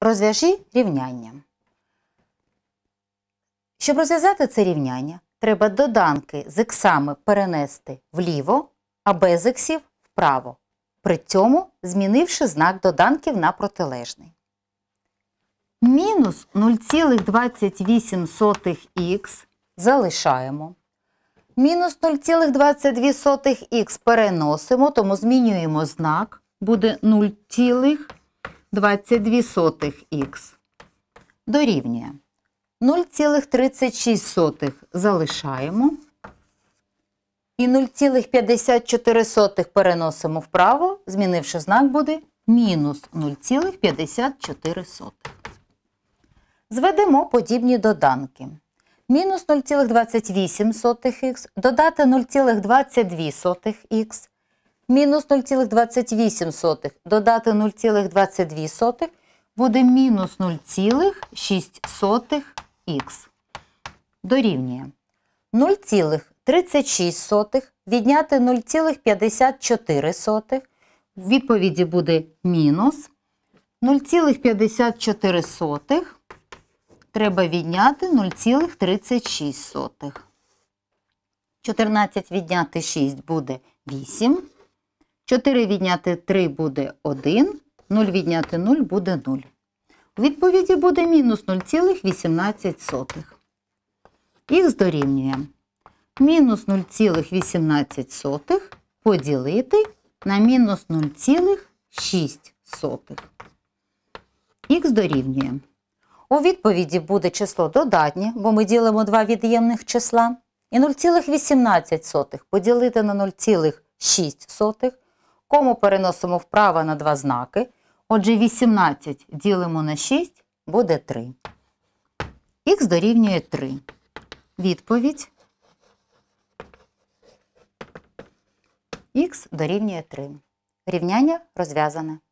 Розв'яжи рівняння. Щоб розв'язати це рівняння, треба доданки з іксами перенести вліво, а без іксів вправо, при цьому змінивши знак доданків на протилежний. Мінус 0,28х залишаємо. Мінус 0,22х переносимо, тому змінюємо знак. Буде 0,28. 22х дорівнює 0,36 залишаємо. І 0,54 переносимо вправо, змінивши знак, буде мінус 0,54. Зведемо подібні доданки. Мінус 0,28х додати 0,22х мінус 0,28, додати 0,22 буде мінус 0,6х. Дорівнює 0,36 відняти 0,54. В відповіді буде мінус 0,54. Треба відняти 0,36. 14 відняти 6 буде 8. 4 відняти 3 буде 1, 0 відняти 0 буде 0. У відповіді буде мінус 0,18. Їх дорівнюємо. Мінус 0,18 поділити на мінус 0,6. Х дорівнює. У відповіді буде число додатнє, бо ми ділимо два від'ємних числа. І 0,18 поділити на 0,06 кому переносимо вправо на два знаки. Отже, 18 ділимо на 6 буде 3. Х дорівнює 3. Відповідь. Х дорівнює 3. Рівняння розв'язане.